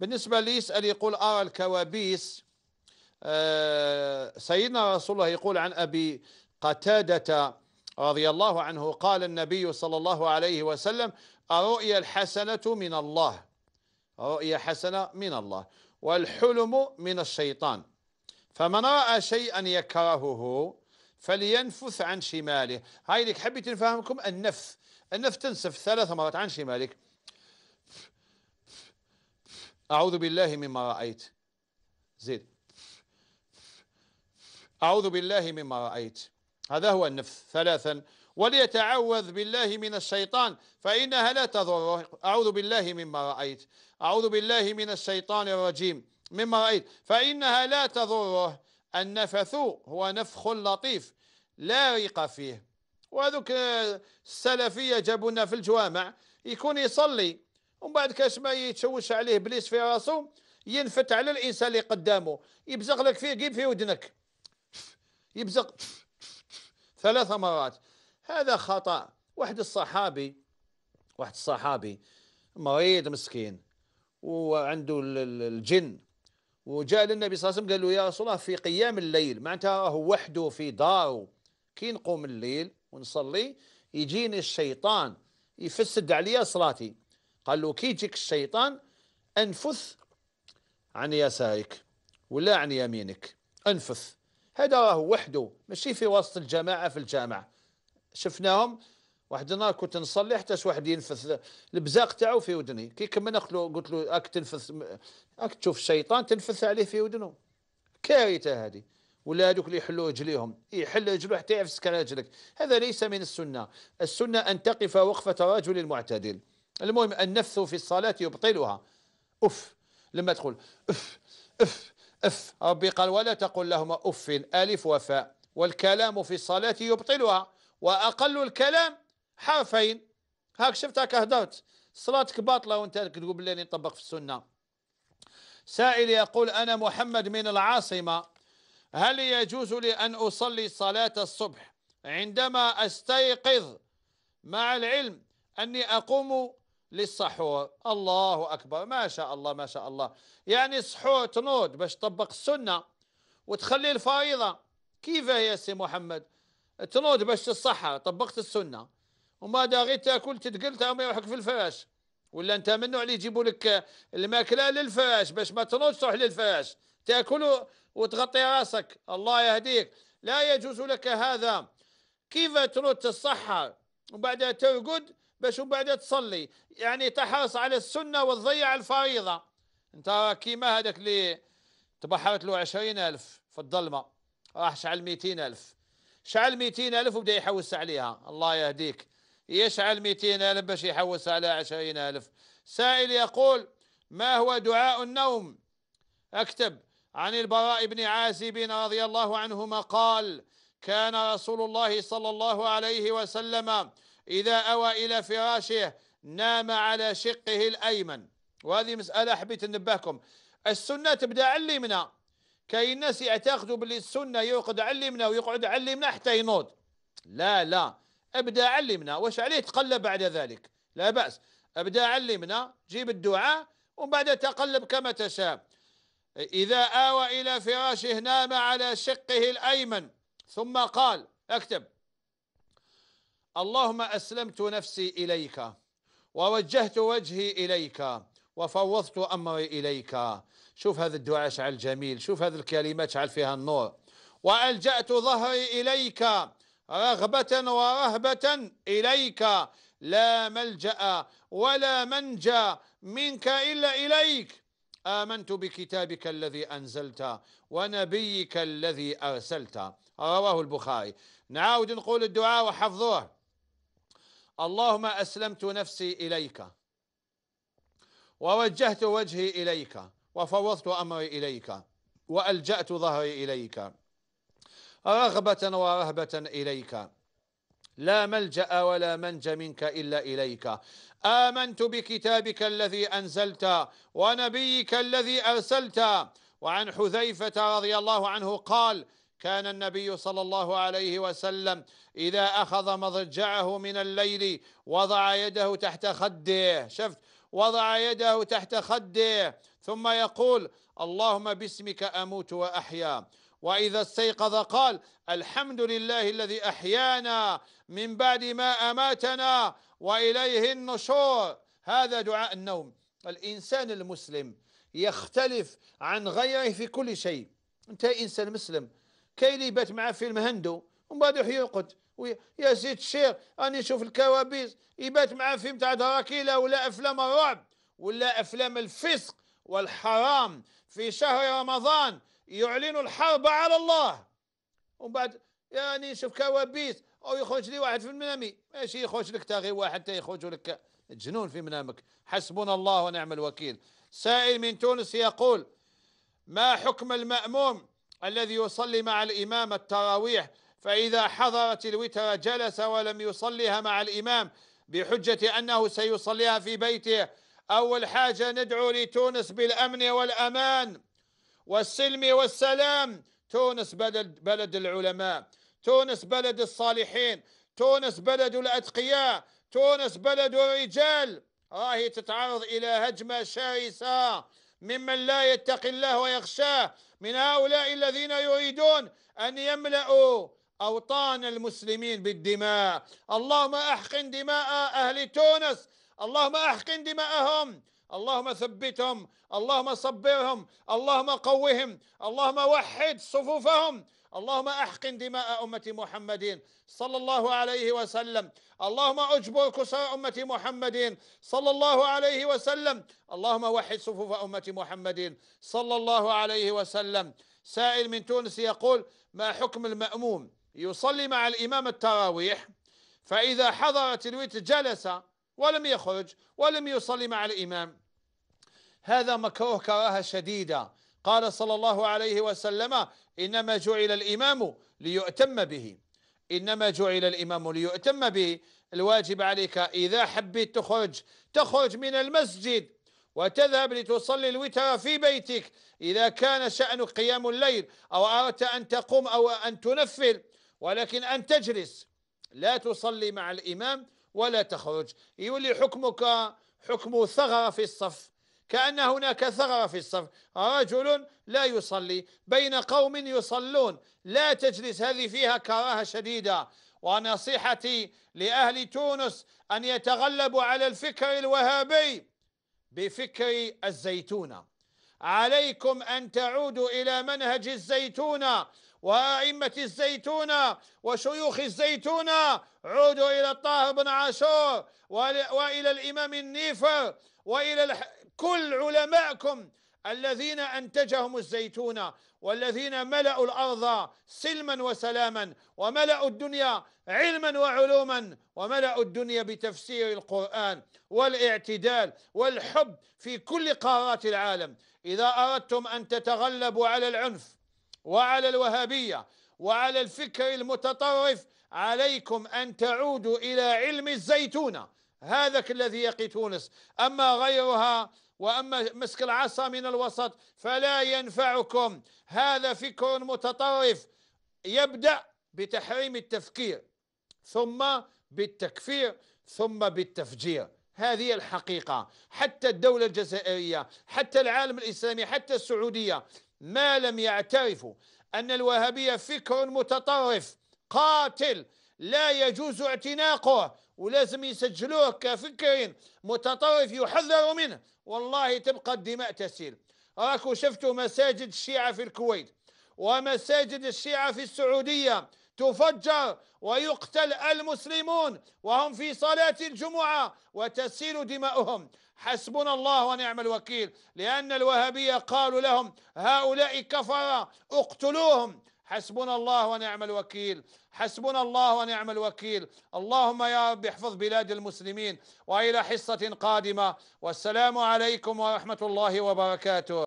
بالنسبة لي يسأل يقول أرى آه، الكوابيس أه سيدنا رسول الله يقول عن أبي قتادة رضي الله عنه قال النبي صلى الله عليه وسلم الرؤيا الحسنة من الله رؤيا حسنة من الله والحلم من الشيطان فمن رأى شيئا يكرهه فلينفث عن شماله هاي لك حبيت نفهمكم النفث النفث تنسف ثلاث مرات عن شمالك أعوذ بالله مما رأيت زيد أعوذ بالله مما رأيت هذا هو النفث ثلاثا وليتعوذ بالله من الشيطان فإنها لا تضره أعوذ بالله مما رأيت أعوذ بالله من الشيطان الرجيم مما رأيت فإنها لا تضره النفث هو نفخ لطيف لا ريق فيه وهذوك السلفية جابوا لنا في الجوامع يكون يصلي ومن بعد كاش ما يتشوش عليه ابليس في راسه ينفت على الانسان اللي قدامه يبزغ لك فيه قيم في ودنك يبزغ ثلاث مرات هذا خطا واحد الصحابي واحد الصحابي مريض مسكين وعنده الجن وجاء للنبي صلى الله عليه وسلم قال له يا رسول الله في قيام الليل معناتها راهو وحده في داره كي نقوم الليل ونصلي يجيني الشيطان يفسد عليا صلاتي قال له كي يجيك الشيطان انفث عن يسارك ولا عن يمينك انفث هذا راه وحده ماشي في وسط الجماعه في الجامع شفناهم واحد النهار كنت نصلي حتى واحد ينفث البزاق تاعو في ودني كي كملنا قلت له قلت له راك تنفث راك تشوف الشيطان تنفث عليه في ودنه كارثه هذه ولا هذوك اللي يحلوا رجليهم يحل رجله حتى يعفس على رجلك هذا ليس من السنه السنه ان تقف وقفه رجل معتدل المهم النفس في الصلاة يبطلها أف لما تقول أف أف أف ربي قال ولا تقل لهما أف ألف وفاء والكلام في الصلاة يبطلها وأقل الكلام حرفين هاك شفت هاك هدرت صلاتك باطلة وانت تقول بالله نطبق في السنة سائل يقول أنا محمد من العاصمة هل يجوز لي أن أصلي صلاة الصبح عندما أستيقظ مع العلم أني أقوم للسحور الله أكبر ما شاء الله ما شاء الله يعني السحور تنوض باش تطبق السنة وتخلي الفريضة كيف يا سي محمد تنوض باش تصحى طبقت السنة وما غير تاكل تتقل تعمل روحك في الفراش ولا انت منو اللي يجيبوا لك الماكله للفراش باش ما تنوضش تروح للفراش تاكل وتغطي راسك الله يهديك لا يجوز لك هذا كيف تنوض تسحر وبعدها ترقد باش وبعدها تصلي يعني تحرص على السنة وتضيع الفريضة انت كيما هذاك اللي تبحرت له عشرين ألف في الظلمة راح شعل ميتين ألف شعل ميتين ألف وبدأ يحوس عليها الله يهديك يشعل ميتين ألف باش يحوس على عشرين ألف سائل يقول ما هو دعاء النوم اكتب عن البراء بن عازب رضي الله عنهما قال كان رسول الله صلى الله عليه وسلم إذا أوى إلى فراشه نام على شقه الأيمن وهذه مسألة حبيت ننبهكم السنة تبدأ على اليمنى كاين الناس يعتقدوا باللي السنة يوقد على اليمنى ويقعد على اليمنى حتى ينوض لا لا ابدأ على اليمنى واش عليه تقلب بعد ذلك لا بأس ابدأ على اليمنى جيب الدعاء ومن بعد تقلب كما تشاء إذا آوى إلى فراشه نام على شقه الأيمن ثم قال اكتب اللهم أسلمت نفسي إليك ووجهت وجهي إليك وفوضت أمري إليك شوف هذا الدعاء شعل جميل شوف هذه الكلمات شعل فيها النور وألجأت ظهري إليك رغبة ورهبة إليك لا ملجأ ولا منجى منك إلا إليك آمنت بكتابك الذي أنزلت ونبيك الذي أرسلت رواه البخاري نعاود نقول الدعاء وحفظوه اللهم أسلمت نفسي إليك ووجهت وجهي إليك وفوضت أمري إليك وألجأت ظهري إليك رغبة ورهبة إليك لا ملجأ ولا منجى منك إلا إليك آمنت بكتابك الذي أنزلت ونبيك الذي أرسلت وعن حذيفة رضي الله عنه قال كان النبي صلى الله عليه وسلم إذا أخذ مضجعه من الليل وضع يده تحت خده شفت وضع يده تحت خده ثم يقول اللهم باسمك أموت وأحيا وإذا استيقظ قال الحمد لله الذي أحيانا من بعد ما أماتنا وإليه النشور هذا دعاء النوم الإنسان المسلم يختلف عن غيره في كل شيء أنت إنسان مسلم كاين اللي يبات معاه فيلم هندو ومن بعد يقعد يا زيد الشير راني نشوف الكوابيس يبات معاه فيلم تاع دراكيلا ولا افلام الرعب ولا افلام الفسق والحرام في شهر رمضان يعلن الحرب على الله ومن بعد يعني نشوف كوابيس او يخرج لي واحد في المنامي ماشي يخرج لك تا غير واحد تا يخرج لك جنون في منامك حسبنا الله ونعم الوكيل سائل من تونس يقول ما حكم المأموم الذي يصلي مع الإمام التراويح فإذا حضرت الوتر جلس ولم يصليها مع الإمام بحجة أنه سيصليها في بيته أول حاجة ندعو لتونس بالأمن والأمان والسلم والسلام تونس بلد, بلد العلماء تونس بلد الصالحين تونس بلد الأتقياء تونس بلد الرجال راهي تتعرض إلى هجمة شرسة ممن لا يتقي الله ويخشاه من هؤلاء الذين يريدون أن يملأوا أوطان المسلمين بالدماء اللهم أحقن دماء أهل تونس اللهم أحقن دماءهم اللهم ثبتهم اللهم صبرهم اللهم قوهم اللهم وحد صفوفهم اللهم احقن دماء امه محمد صلى الله عليه وسلم اللهم اجبر كسر امه محمد صلى الله عليه وسلم اللهم وحد صفوف امه محمد صلى الله عليه وسلم سائل من تونس يقول ما حكم الماموم يصلي مع الامام التراويح فاذا حضرت الوتر جلس ولم يخرج ولم يصلي مع الامام هذا مكروه كراهة شديدة قال صلى الله عليه وسلم إنما جعل الإمام ليؤتم به إنما جعل الإمام ليؤتم به الواجب عليك إذا حبيت تخرج تخرج من المسجد وتذهب لتصلي الوتر في بيتك إذا كان شأنك قيام الليل أو أردت أن تقوم أو أن تنفل ولكن أن تجلس لا تصلي مع الإمام ولا تخرج يولي حكمك حكم ثغرة في الصف كأن هناك ثغرة في الصف رجل لا يصلي بين قوم يصلون لا تجلس هذه فيها كراهة شديدة ونصيحتي لأهل تونس أن يتغلبوا على الفكر الوهابي بفكر الزيتونة عليكم أن تعودوا إلى منهج الزيتونة وأئمة الزيتونة وشيوخ الزيتونة عودوا إلى الطاهر بن عاشور وإلى الإمام النيفر وإلى كل علماءكم الذين أنتجهم الزيتون والذين ملأوا الأرض سلما وسلاما وملأوا الدنيا علما وعلوما وملأوا الدنيا بتفسير القرآن والاعتدال والحب في كل قارات العالم إذا أردتم أن تتغلبوا على العنف وعلى الوهابية وعلى الفكر المتطرف عليكم أن تعودوا إلى علم الزيتونة هذا الذي يقي تونس أما غيرها وأما مسك العصا من الوسط فلا ينفعكم هذا فكر متطرف يبدأ بتحريم التفكير ثم بالتكفير ثم بالتفجير هذه الحقيقة حتى الدولة الجزائرية حتى العالم الإسلامي حتى السعودية ما لم يعترفوا أن الوهابية فكر متطرف قاتل لا يجوز اعتناقه ولازم يسجلوه كفكر متطرف يحذر منه والله تبقى الدماء تسيل راكو شفتوا مساجد الشيعة في الكويت ومساجد الشيعة في السعودية تفجر ويقتل المسلمون وهم في صلاة الجمعة وتسيل دماؤهم حسبنا الله ونعم الوكيل لأن الوهابية قالوا لهم هؤلاء كفرة اقتلوهم حسبنا الله ونعم الوكيل حسبنا الله ونعم الوكيل اللهم يا رب احفظ بلاد المسلمين وإلى حصة قادمة والسلام عليكم ورحمة الله وبركاته